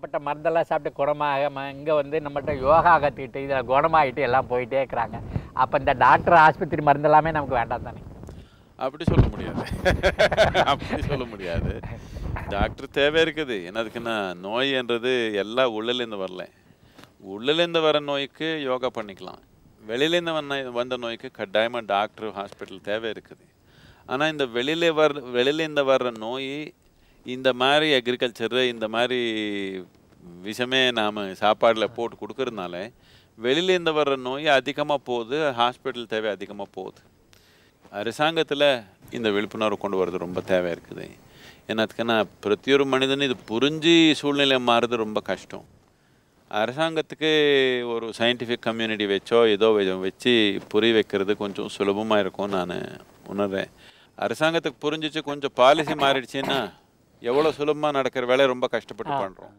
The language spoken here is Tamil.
ஏகப்பட்ட மருந்தெல்லாம் சாப்பிட்டு குணமாக இங்கே வந்து நம்மகிட்ட யோகா கற்றுக்கிட்டு இதில் குணமாகிட்டு எல்லாம் போயிட்டே இருக்கிறாங்க அப்போ இந்த டாக்டர் ஆஸ்பத்திரி மருந்து எல்லாமே நமக்கு வேண்டாம் தானே அப்படி சொல்ல முடியாது அப்படி சொல்ல முடியாது டாக்டர் தேவை இருக்குது என்னதுக்குன்னா நோய் நோய்ன்றது எல்லா உள்ளிலேருந்து வரல உள்ளிலேருந்து வர நோய்க்கு யோகா பண்ணிக்கலாம் வெளியிலேருந்து வந்த வந்த நோய்க்கு கட்டாயமாக டாக்டர் ஹாஸ்பிட்டல் தேவை இருக்குது ஆனால் இந்த வெளியிலே வர வெளியிலேருந்து வர்ற நோய் இந்த மாதிரி அக்ரிகல்ச்சரு இந்த மாதிரி விஷமே நாம் சாப்பாடில் போட்டு கொடுக்கறதுனால வெளியிலேருந்து வர்ற நோய் அதிகமாக போகுது ஹாஸ்பிட்டல் தேவை அதிகமாக போகுது அரசாங்கத்தில் இந்த விழிப்புணர்வு கொண்டு வர்றது ரொம்ப தேவை இருக்குது ஏன்னா அதுக்குன்னா மனிதனும் இது புரிஞ்சு சூழ்நிலை மாறுறது ரொம்ப கஷ்டம் அரசாங்கத்துக்கு ஒரு சயின்டிஃபிக் கம்யூனிட்டி வச்சோ ஏதோ வச்சு புரிய வைக்கிறது கொஞ்சம் சுலபமாக இருக்கும் நான் உணர்றேன் அரசாங்கத்துக்கு புரிஞ்சிச்சு கொஞ்சம் பாலிசி மாறிடுச்சுன்னா எவ்வளோ சுலபமாக நடக்கிற வேலை ரொம்ப கஷ்டப்பட்டு பண்ணுறோம்